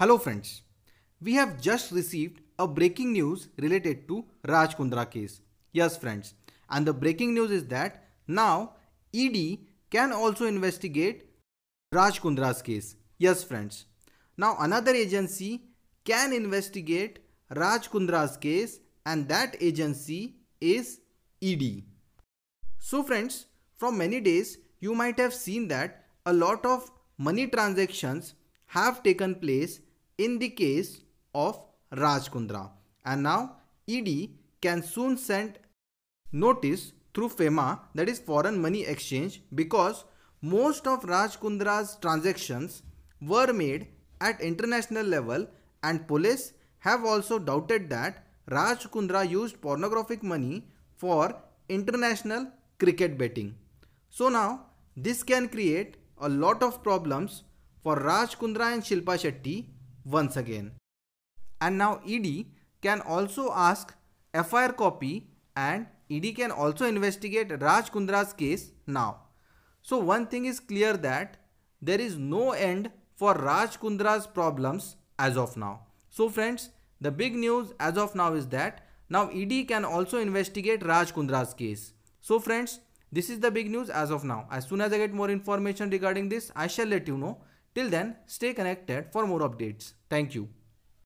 Hello friends, we have just received a breaking news related to Raj Kundra case. Yes friends, and the breaking news is that now ED can also investigate Raj Kundra's case. Yes friends, now another agency can investigate Raj Kundra's case and that agency is ED. So friends, from many days you might have seen that a lot of money transactions have taken place in the case of Rajkundra. And now ED can soon send notice through FEMA that is foreign money exchange because most of Rajkundra's transactions were made at international level and police have also doubted that Rajkundra used pornographic money for international cricket betting. So now this can create a lot of problems for Rajkundra and Shilpa Shetty once again. And now ED can also ask FIR copy and ED can also investigate Raj Kundra's case now. So one thing is clear that there is no end for Raj Kundra's problems as of now. So friends, the big news as of now is that now ED can also investigate Raj Kundra's case. So friends, this is the big news as of now. As soon as I get more information regarding this, I shall let you know. Till then, stay connected for more updates. Thank you.